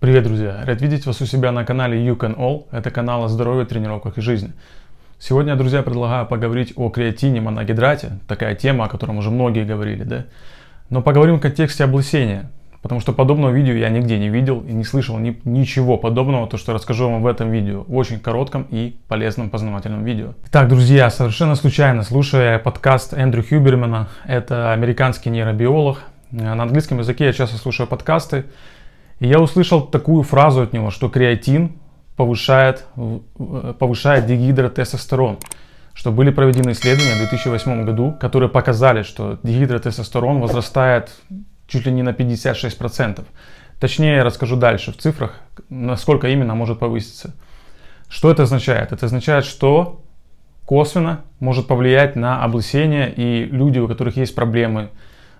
Привет, друзья! Рад видеть вас у себя на канале You Can All. Это канал о здоровье, тренировках и жизни. Сегодня, друзья, предлагаю поговорить о креатине, моногидрате. Такая тема, о которой уже многие говорили, да? Но поговорим в контексте облысения. Потому что подобного видео я нигде не видел и не слышал ни, ничего подобного, то что расскажу вам в этом видео. Очень коротком и полезном познавательном видео. Итак, друзья, совершенно случайно, слушая подкаст Эндрю Хюбермана, это американский нейробиолог, на английском языке я часто слушаю подкасты, и я услышал такую фразу от него, что креатин повышает, э, повышает дегидротестостерон. Что были проведены исследования в 2008 году, которые показали, что дегидротестостерон возрастает чуть ли не на 56%. Точнее, я расскажу дальше в цифрах, насколько именно может повыситься. Что это означает? Это означает, что косвенно может повлиять на облысение, и люди, у которых есть проблемы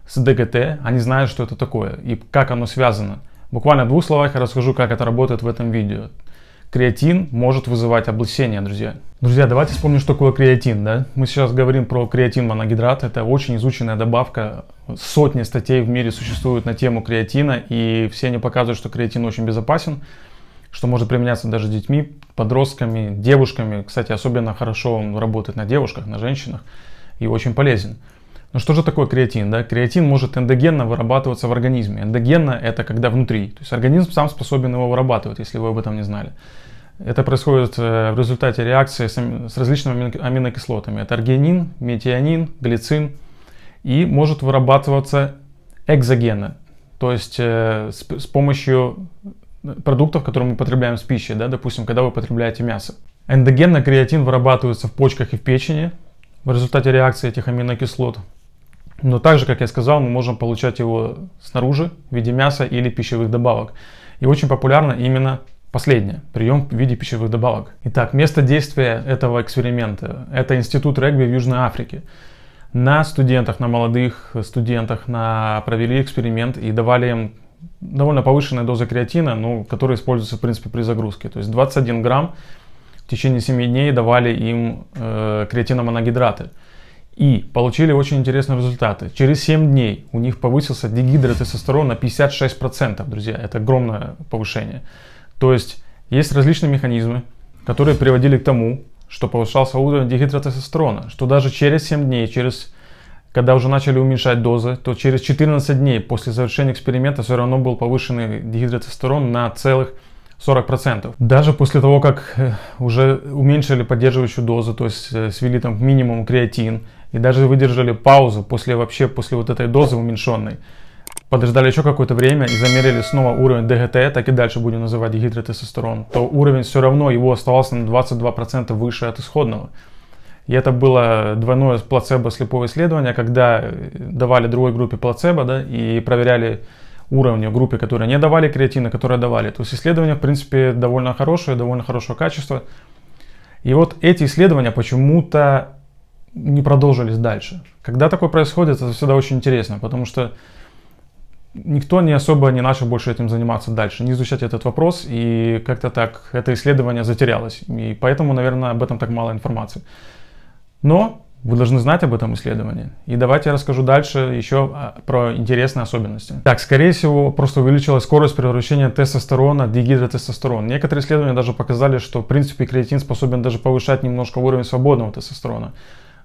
с ДГТ, они знают, что это такое и как оно связано – Буквально в двух словах я расскажу, как это работает в этом видео. Креатин может вызывать облысение, друзья. Друзья, давайте вспомним, что такое креатин, да? Мы сейчас говорим про креатин моногидрат. Это очень изученная добавка. Сотни статей в мире существуют на тему креатина, и все они показывают, что креатин очень безопасен, что может применяться даже детьми, подростками, девушками. Кстати, особенно хорошо он работает на девушках, на женщинах и очень полезен. Но ну что же такое креатин? Да? Креатин может эндогенно вырабатываться в организме. Эндогенно – это когда внутри. То есть организм сам способен его вырабатывать, если вы об этом не знали. Это происходит э, в результате реакции с различными аминокислотами. Это аргинин, метионин, глицин. И может вырабатываться экзогенно, то есть э, с помощью продуктов, которые мы потребляем с пищей, да, допустим, когда вы потребляете мясо. Эндогенно креатин вырабатывается в почках и в печени в результате реакции этих аминокислот. Но также, как я сказал, мы можем получать его снаружи в виде мяса или пищевых добавок. И очень популярно именно последнее – прием в виде пищевых добавок. Итак, место действия этого эксперимента – это Институт регби в Южной Африке. На студентах, на молодых студентах на... провели эксперимент и давали им довольно повышенная доза креатина, ну, которая используется, в принципе, при загрузке. То есть 21 грамм в течение 7 дней давали им э, креатиномоногидраты – и получили очень интересные результаты. Через 7 дней у них повысился дегидротестостерон на 56%, друзья. Это огромное повышение. То есть есть различные механизмы, которые приводили к тому, что повышался уровень дегидротестостерона, что даже через 7 дней, через когда уже начали уменьшать дозы, то через 14 дней после завершения эксперимента все равно был повышенный дегидротестостерон на целых 40%. Даже после того, как э, уже уменьшили поддерживающую дозу, то есть э, свели там к минимуму креатин, и даже выдержали паузу после вообще, после вот этой дозы уменьшенной, подождали еще какое-то время и замерили снова уровень ДГТ, так и дальше будем называть гидротестостерон, то уровень все равно его оставался на 22% выше от исходного. И это было двойное плацебо-слепое исследование, когда э, давали другой группе плацебо да, и проверяли уровне в группе, которые не давали креатина, которые давали. То есть исследования, в принципе, довольно хорошие, довольно хорошего качества. И вот эти исследования почему-то не продолжились дальше. Когда такое происходит, это всегда очень интересно, потому что никто не особо не начал больше этим заниматься дальше, не изучать этот вопрос, и как-то так это исследование затерялось. И поэтому, наверное, об этом так мало информации. Но вы должны знать об этом исследовании. И давайте я расскажу дальше еще а, про интересные особенности. Так, скорее всего, просто увеличилась скорость превращения тестостерона в дигидротестостерон. Некоторые исследования даже показали, что, в принципе, креатин способен даже повышать немножко уровень свободного тестостерона.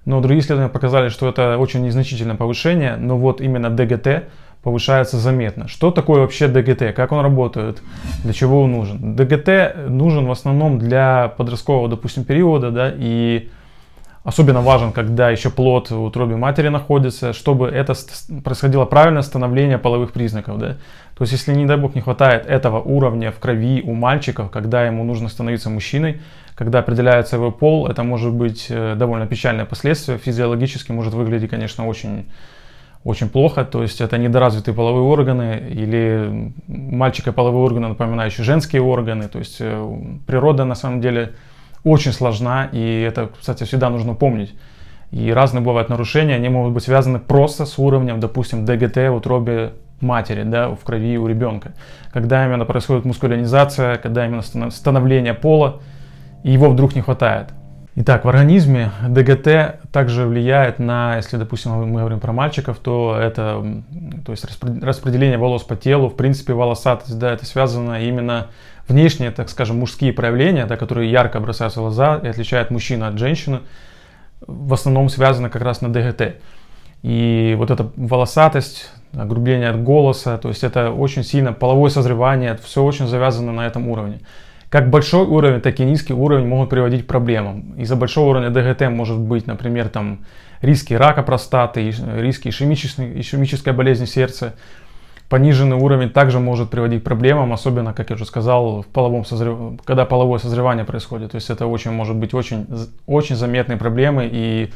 Но другие исследования показали, что это очень незначительное повышение, но вот именно ДГТ повышается заметно. Что такое вообще ДГТ? Как он работает? Для чего он нужен? ДГТ нужен в основном для подросткового, допустим, периода, да, и особенно важен, когда еще плод в утробе матери находится, чтобы это происходило правильное становление половых признаков. Да? То есть, если, не дай бог, не хватает этого уровня в крови у мальчиков, когда ему нужно становиться мужчиной, когда определяется его пол, это может быть э, довольно печальное последствие. Физиологически может выглядеть, конечно, очень очень плохо, то есть это недоразвитые половые органы или мальчика половые органы, напоминающие женские органы, то есть э, природа на самом деле очень сложна, и это, кстати, всегда нужно помнить. И разные бывают нарушения, они могут быть связаны просто с уровнем, допустим, ДГТ в утробе матери, да, в крови у ребенка. Когда именно происходит мускулинизация, когда именно становление пола, и его вдруг не хватает. Итак, в организме ДГТ также влияет на, если, допустим, мы говорим про мальчиков, то это то есть распределение волос по телу, в принципе, волосатость, да, это связано именно внешние, так скажем, мужские проявления, да, которые ярко бросаются в глаза и отличают мужчину от женщины, в основном связаны как раз на ДГТ. И вот эта волосатость, огрубление от голоса, то есть это очень сильно половое созревание, все очень завязано на этом уровне. Как большой уровень, так и низкий уровень могут приводить к проблемам. Из-за большого уровня ДГТ может быть, например, там, риски рака простаты, риски ишемической, ишемической болезни сердца, пониженный уровень также может приводить к проблемам, особенно, как я уже сказал, в половом созрев... когда половое созревание происходит. То есть это очень, может быть очень, очень заметные проблемы и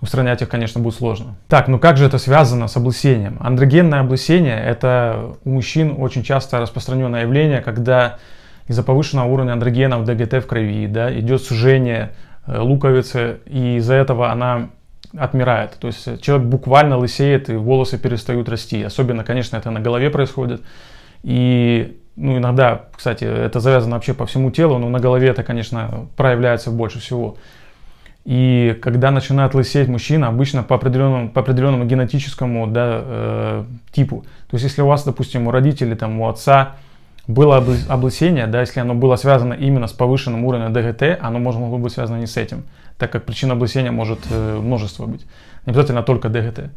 устранять их, конечно, будет сложно. Так, ну как же это связано с облысением? Андрогенное облысение – это у мужчин очень часто распространенное явление, когда из-за повышенного уровня андрогенов ДГТ в крови да, идет сужение э, луковицы, и из-за этого она отмирает. То есть человек буквально лысеет и волосы перестают расти. Особенно, конечно, это на голове происходит. И ну, иногда, кстати, это завязано вообще по всему телу, но на голове это, конечно, проявляется больше всего. И когда начинает лысеть мужчина, обычно по определенному, по определенному генетическому да, э, типу. То есть, если у вас, допустим, у родителей, там, у отца было облысение, да, если оно было связано именно с повышенным уровнем ДГТ, оно может, могло быть связано не с этим, так как причина облысения может э, множество быть. Не обязательно только ДГТ.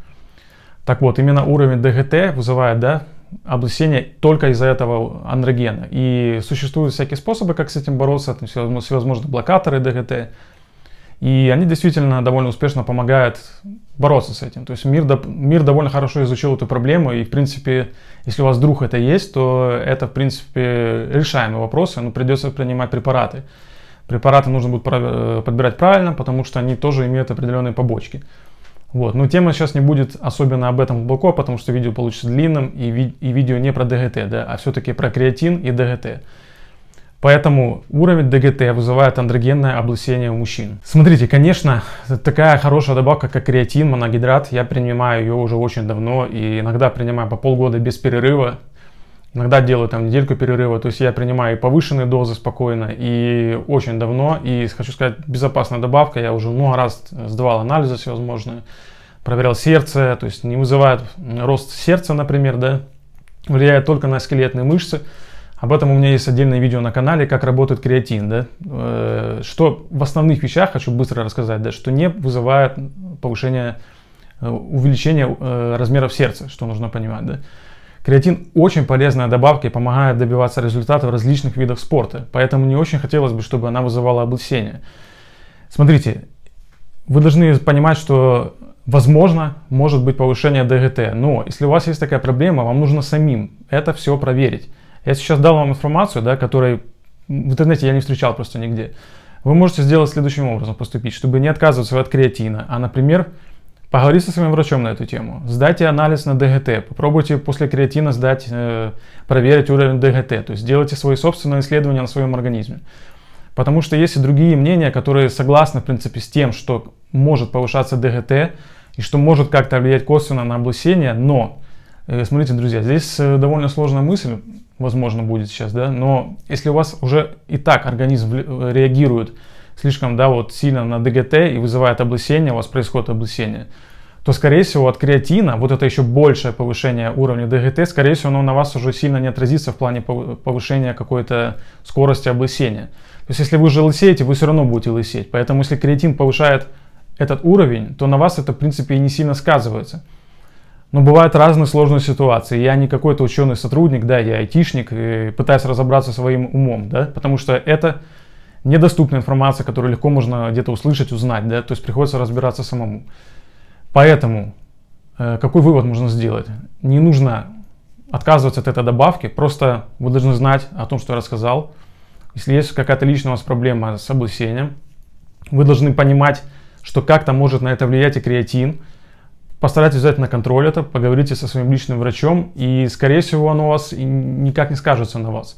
Так вот, именно уровень ДГТ вызывает, да, облысение только из-за этого андрогена. И существуют всякие способы, как с этим бороться, там всевозможные блокаторы ДГТ, и они действительно довольно успешно помогают бороться с этим. То есть мир, мир довольно хорошо изучил эту проблему, и, в принципе, если у вас вдруг это есть, то это, в принципе, решаемый вопрос. но ну, придется принимать препараты. Препараты нужно будет э, подбирать правильно, потому что они тоже имеют определенные побочки. Вот. Но тема сейчас не будет особенно об этом глубоко, потому что видео получится длинным, и, ви и видео не про ДГТ, да, а все-таки про креатин и ДГТ. Поэтому уровень ДГТ вызывает андрогенное облысение у мужчин. Смотрите, конечно, такая хорошая добавка, как креатин, моногидрат, я принимаю ее уже очень давно и иногда принимаю по полгода без перерыва. Иногда делаю там недельку перерыва, то есть я принимаю и повышенные дозы спокойно, и очень давно, и хочу сказать, безопасная добавка, я уже много раз сдавал анализы всевозможные, проверял сердце, то есть не вызывает рост сердца, например, да, влияет только на скелетные мышцы, об этом у меня есть отдельное видео на канале, как работает креатин. Да? Э, что в основных вещах хочу быстро рассказать, да, что не вызывает повышение, э, увеличение э, размеров сердца, что нужно понимать. Да? Креатин очень полезная добавка и помогает добиваться результатов различных видов спорта, поэтому не очень хотелось бы, чтобы она вызывала облысение. Смотрите, вы должны понимать, что возможно может быть повышение ДГТ, но если у вас есть такая проблема, вам нужно самим это все проверить. Я сейчас дал вам информацию, да, которой в интернете я не встречал просто нигде. Вы можете сделать следующим образом поступить, чтобы не отказываться от креатина, а, например, поговорить со своим врачом на эту тему, сдайте анализ на ДГТ, попробуйте после креатина сдать, э, проверить уровень ДГТ, то есть сделайте свое собственное исследование на своем организме. Потому что есть и другие мнения, которые согласны, в принципе, с тем, что может повышаться ДГТ и что может как-то влиять косвенно на облысение, но, э, смотрите, друзья, здесь э, довольно сложная мысль, возможно, будет сейчас, да, но если у вас уже и так организм э, реагирует слишком, да, вот сильно на ДГТ и вызывает облысение, у вас происходит облысение, то, скорее всего, от креатина, вот это еще большее повышение уровня ДГТ, скорее всего, оно на вас уже сильно не отразится в плане повышения какой-то скорости облысения. То есть, если вы же лысеете, вы все равно будете лысеть. Поэтому, если креатин повышает этот уровень, то на вас это, в принципе, и не сильно сказывается. Но ну, бывают разные сложные ситуации. Я не какой-то ученый сотрудник, да, я айтишник, и пытаюсь разобраться своим умом, да, потому что это недоступная информация, которую легко можно где-то услышать, узнать, да, то есть приходится разбираться самому. Поэтому э, какой вывод можно сделать? Не нужно отказываться от этой добавки, просто вы должны знать о том, что я рассказал. Если есть какая-то личная у вас проблема с облысением, вы должны понимать, что как-то может на это влиять и креатин – Постарайтесь взять на контроль это, поговорите со своим личным врачом, и, скорее всего, оно у вас никак не скажется на вас.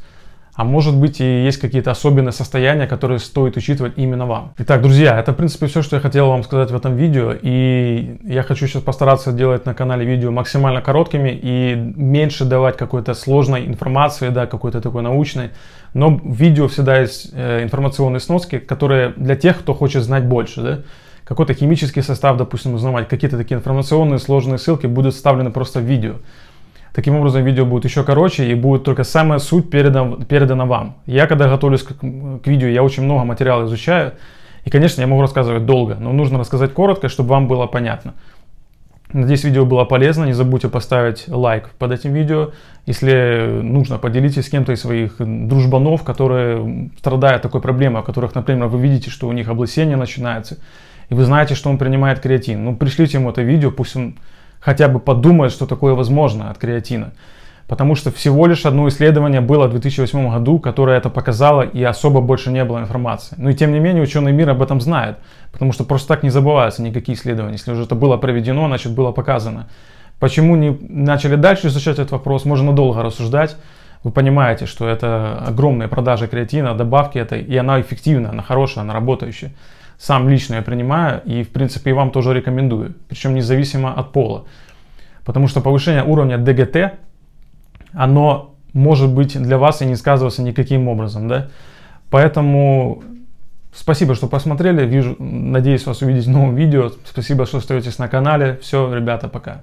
А может быть и есть какие-то особенные состояния, которые стоит учитывать именно вам. Итак, друзья, это в принципе все, что я хотел вам сказать в этом видео. И я хочу сейчас постараться делать на канале видео максимально короткими и меньше давать какой-то сложной информации, да, какой-то такой научной. Но в видео всегда есть э, информационные сноски, которые для тех, кто хочет знать больше, да какой-то химический состав, допустим, узнавать, какие-то такие информационные сложные ссылки будут вставлены просто в видео. Таким образом, видео будет еще короче и будет только самая суть передана, передана вам. Я, когда готовлюсь к, к видео, я очень много материала изучаю. И, конечно, я могу рассказывать долго, но нужно рассказать коротко, чтобы вам было понятно. Надеюсь, видео было полезно. Не забудьте поставить лайк под этим видео. Если нужно, поделитесь с кем-то из своих дружбанов, которые страдают такой проблемой, о которых, например, вы видите, что у них облысение начинается и вы знаете, что он принимает креатин, ну пришлите ему это видео, пусть он хотя бы подумает, что такое возможно от креатина. Потому что всего лишь одно исследование было в 2008 году, которое это показало, и особо больше не было информации. Но ну и тем не менее ученый мир об этом знает, потому что просто так не забываются никакие исследования. Если уже это было проведено, значит было показано. Почему не начали дальше изучать этот вопрос, можно долго рассуждать. Вы понимаете, что это огромные продажи креатина, добавки этой, и она эффективна, она хорошая, она работающая сам лично я принимаю и, в принципе, и вам тоже рекомендую, причем независимо от пола. Потому что повышение уровня ДГТ, оно может быть для вас и не сказываться никаким образом, да. Поэтому спасибо, что посмотрели, вижу, надеюсь вас увидеть в новом видео, спасибо, что остаетесь на канале, все, ребята, пока.